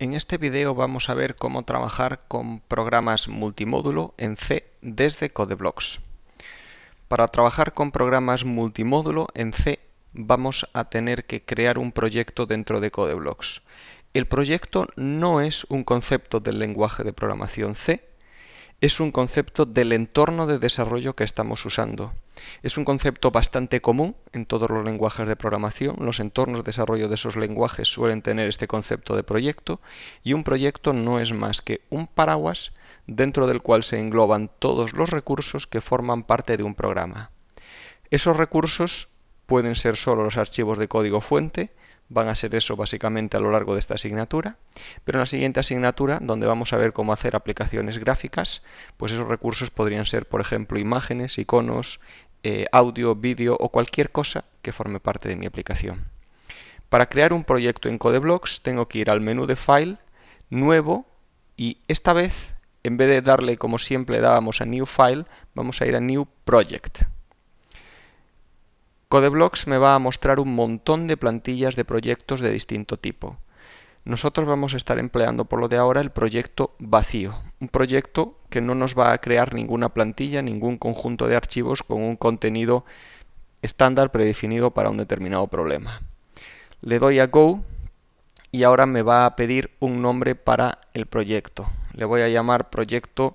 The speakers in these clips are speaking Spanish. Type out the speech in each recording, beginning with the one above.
En este video vamos a ver cómo trabajar con programas multimódulo en C desde CodeBlocks. Para trabajar con programas multimódulo en C vamos a tener que crear un proyecto dentro de CodeBlocks. El proyecto no es un concepto del lenguaje de programación C, es un concepto del entorno de desarrollo que estamos usando. Es un concepto bastante común en todos los lenguajes de programación. Los entornos de desarrollo de esos lenguajes suelen tener este concepto de proyecto y un proyecto no es más que un paraguas dentro del cual se engloban todos los recursos que forman parte de un programa. Esos recursos pueden ser solo los archivos de código fuente, van a ser eso básicamente a lo largo de esta asignatura, pero en la siguiente asignatura, donde vamos a ver cómo hacer aplicaciones gráficas, pues esos recursos podrían ser, por ejemplo, imágenes, iconos, eh, audio, vídeo o cualquier cosa que forme parte de mi aplicación. Para crear un proyecto en CodeBlocks tengo que ir al menú de File, Nuevo y esta vez, en vez de darle como siempre dábamos a New File, vamos a ir a New Project. CodeBlocks me va a mostrar un montón de plantillas de proyectos de distinto tipo. Nosotros vamos a estar empleando por lo de ahora el proyecto vacío, un proyecto que no nos va a crear ninguna plantilla, ningún conjunto de archivos con un contenido estándar predefinido para un determinado problema. Le doy a Go y ahora me va a pedir un nombre para el proyecto. Le voy a llamar proyecto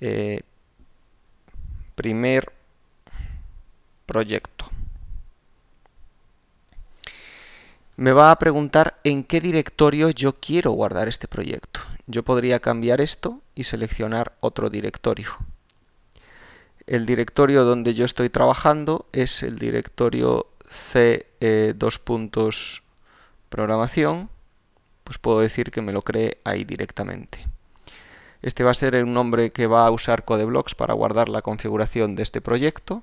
eh, primer proyecto. me va a preguntar en qué directorio yo quiero guardar este proyecto. Yo podría cambiar esto y seleccionar otro directorio. El directorio donde yo estoy trabajando es el directorio C eh, dos puntos programación, pues puedo decir que me lo cree ahí directamente. Este va a ser el nombre que va a usar CodeBlocks para guardar la configuración de este proyecto.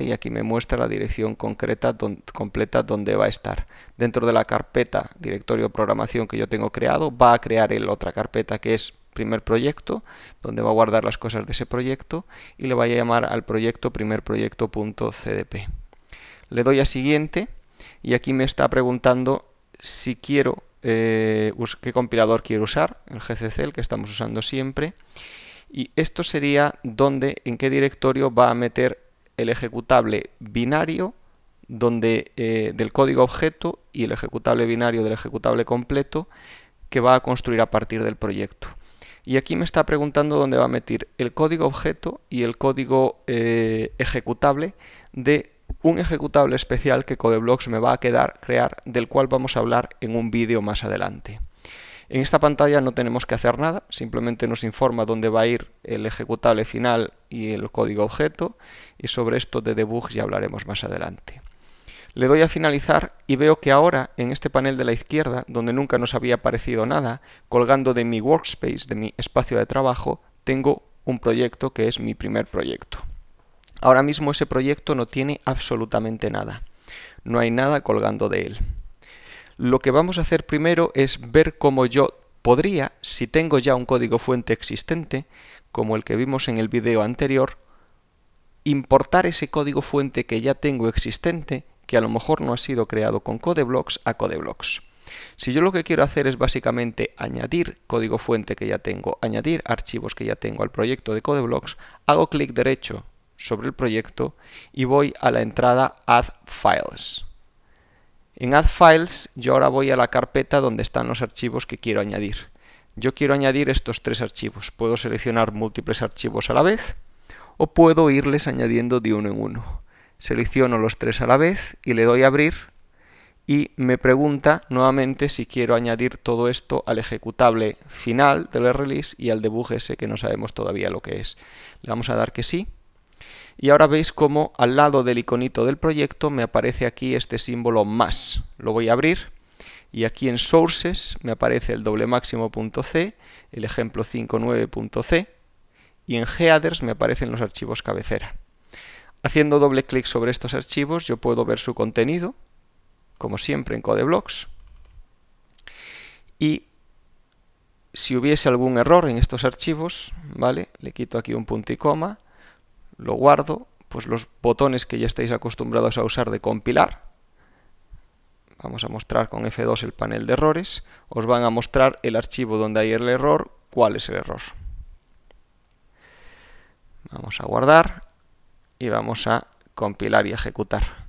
Y aquí me muestra la dirección concreta completa donde va a estar. Dentro de la carpeta directorio programación que yo tengo creado, va a crear el otra carpeta que es primer proyecto, donde va a guardar las cosas de ese proyecto y le va a llamar al proyecto primerproyecto.cdp. Le doy a siguiente y aquí me está preguntando si quiero, eh, qué compilador quiero usar, el GCC, el que estamos usando siempre. Y esto sería dónde en qué directorio va a meter el ejecutable binario donde, eh, del código objeto y el ejecutable binario del ejecutable completo que va a construir a partir del proyecto. Y aquí me está preguntando dónde va a meter el código objeto y el código eh, ejecutable de un ejecutable especial que CodeBlocks me va a quedar, crear, del cual vamos a hablar en un vídeo más adelante. En esta pantalla no tenemos que hacer nada, simplemente nos informa dónde va a ir el ejecutable final y el código objeto y sobre esto de debug ya hablaremos más adelante. Le doy a finalizar y veo que ahora en este panel de la izquierda, donde nunca nos había aparecido nada, colgando de mi workspace, de mi espacio de trabajo, tengo un proyecto que es mi primer proyecto. Ahora mismo ese proyecto no tiene absolutamente nada. No hay nada colgando de él lo que vamos a hacer primero es ver cómo yo podría, si tengo ya un código fuente existente, como el que vimos en el video anterior, importar ese código fuente que ya tengo existente, que a lo mejor no ha sido creado con CodeBlocks, a CodeBlocks. Si yo lo que quiero hacer es básicamente añadir código fuente que ya tengo, añadir archivos que ya tengo al proyecto de CodeBlocks, hago clic derecho sobre el proyecto y voy a la entrada Add Files. En Add Files yo ahora voy a la carpeta donde están los archivos que quiero añadir. Yo quiero añadir estos tres archivos. Puedo seleccionar múltiples archivos a la vez o puedo irles añadiendo de uno en uno. Selecciono los tres a la vez y le doy a abrir y me pregunta nuevamente si quiero añadir todo esto al ejecutable final del release y al debug ese que no sabemos todavía lo que es. Le vamos a dar que sí y ahora veis cómo al lado del iconito del proyecto me aparece aquí este símbolo más. Lo voy a abrir y aquí en Sources me aparece el doble .c, el ejemplo 59.c y en Headers me aparecen los archivos cabecera. Haciendo doble clic sobre estos archivos yo puedo ver su contenido, como siempre en CodeBlocks, y si hubiese algún error en estos archivos, ¿vale? le quito aquí un punto y coma, lo guardo, pues los botones que ya estáis acostumbrados a usar de compilar, vamos a mostrar con F2 el panel de errores, os van a mostrar el archivo donde hay el error, cuál es el error. Vamos a guardar y vamos a compilar y ejecutar.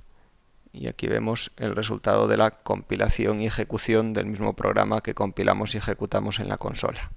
Y aquí vemos el resultado de la compilación y ejecución del mismo programa que compilamos y ejecutamos en la consola.